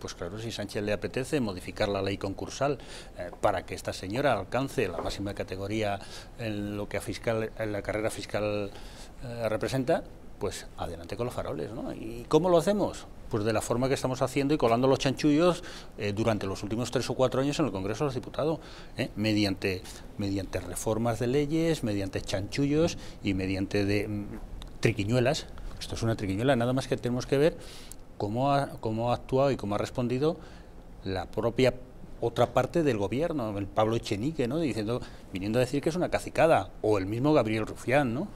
Pues claro, si Sánchez le apetece modificar la ley concursal eh, para que esta señora alcance la máxima categoría en lo que a fiscal, en la carrera fiscal eh, representa, pues adelante con los faroles, ¿Y cómo lo hacemos? Pues de la forma que estamos haciendo y colando los chanchullos eh, durante los últimos tres o cuatro años en el Congreso de los Diputados, mediante, mediante reformas de leyes, mediante chanchullos y mediante de, mm, triquiñuelas. Esto es una triquiñuela, nada más que tenemos que ver cómo ha, actuado y cómo ha respondido la propia otra parte del gobierno, el Pablo Echenique, ¿no? Diciendo, viniendo a decir que es una cacicada, o el mismo Gabriel Rufián, ¿no?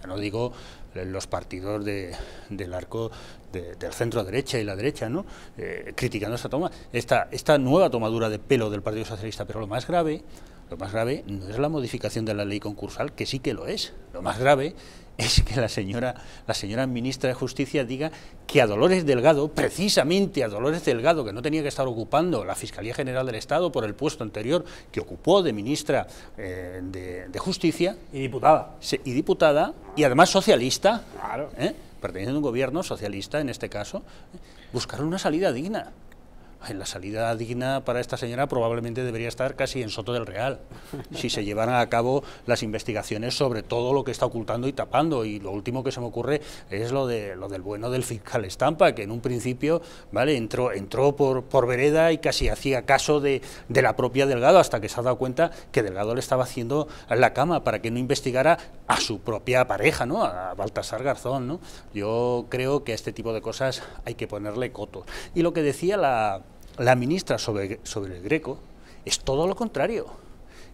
Ya no digo los partidos de, del arco del centro derecha y la derecha, ¿no? Eh, criticando esta toma, esta, esta nueva tomadura de pelo del Partido Socialista, pero lo más grave lo más grave no es la modificación de la ley concursal, que sí que lo es. Lo más grave es que la señora, la señora ministra de Justicia diga que a Dolores Delgado, precisamente a Dolores Delgado, que no tenía que estar ocupando la Fiscalía General del Estado por el puesto anterior que ocupó de ministra eh, de, Justicia. Y diputada. y diputada, y además socialista, claro. ¿Eh? perteneciendo a un gobierno socialista en este caso, buscar una salida digna en la salida digna para esta señora probablemente debería estar casi en Soto del Real, si se llevan a cabo las investigaciones sobre todo lo que está ocultando y tapando. Y lo último que se me ocurre es lo, de, lo del bueno del fiscal Estampa, que en un principio vale entró, entró por, por vereda y casi hacía caso de, de la propia Delgado, hasta que se ha dado cuenta que Delgado le estaba haciendo la cama para que no investigara a su propia pareja, ¿no? a Baltasar Garzón. ¿no? Yo creo que a este tipo de cosas hay que ponerle coto. Y lo que decía la la ministra sobre, sobre el Greco es todo lo contrario.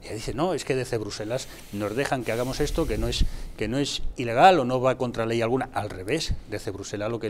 Ella dice, no, es que desde Bruselas nos dejan que hagamos esto, que no es, que no es ilegal o no va contra ley alguna. Al revés, desde Bruselas lo que